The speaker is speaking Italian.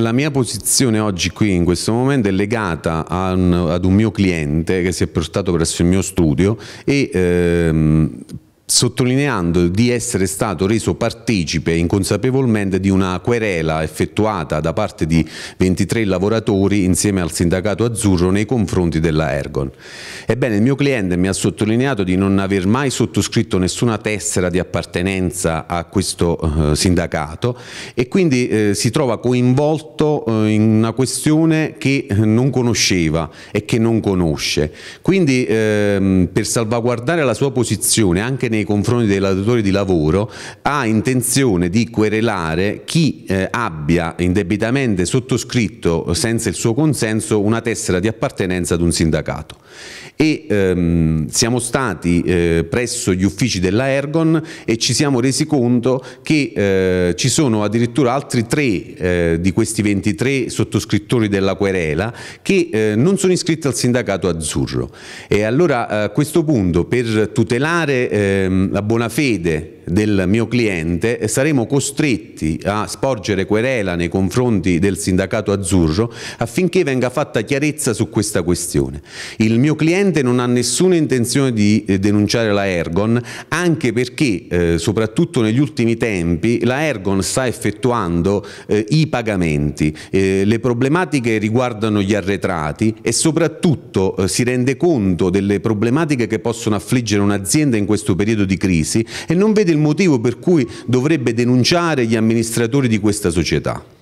La mia posizione oggi qui in questo momento è legata ad un mio cliente che si è portato presso il mio studio e ehm, sottolineando di essere stato reso partecipe inconsapevolmente di una querela effettuata da parte di 23 lavoratori insieme al sindacato azzurro nei confronti della Ergon. Ebbene, il mio cliente mi ha sottolineato di non aver mai sottoscritto nessuna tessera di appartenenza a questo eh, sindacato e quindi eh, si trova coinvolto eh, in una questione che eh, non conosceva e che non conosce. Quindi ehm, per salvaguardare la sua posizione anche nei nei confronti dei datori di lavoro ha intenzione di querelare chi eh, abbia indebitamente sottoscritto senza il suo consenso una tessera di appartenenza ad un sindacato e ehm, siamo stati eh, presso gli uffici della Ergon e ci siamo resi conto che eh, ci sono addirittura altri tre eh, di questi 23 sottoscrittori della querela che eh, non sono iscritti al sindacato azzurro e allora a questo punto per tutelare ehm, Ehm, la buona fede del mio cliente saremo costretti a sporgere querela nei confronti del sindacato azzurro affinché venga fatta chiarezza su questa questione. Il mio cliente non ha nessuna intenzione di eh, denunciare la Ergon anche perché eh, soprattutto negli ultimi tempi la Ergon sta effettuando eh, i pagamenti, eh, le problematiche riguardano gli arretrati e soprattutto eh, si rende conto delle problematiche che possono affliggere un'azienda in questo periodo periodo di crisi e non vede il motivo per cui dovrebbe denunciare gli amministratori di questa società.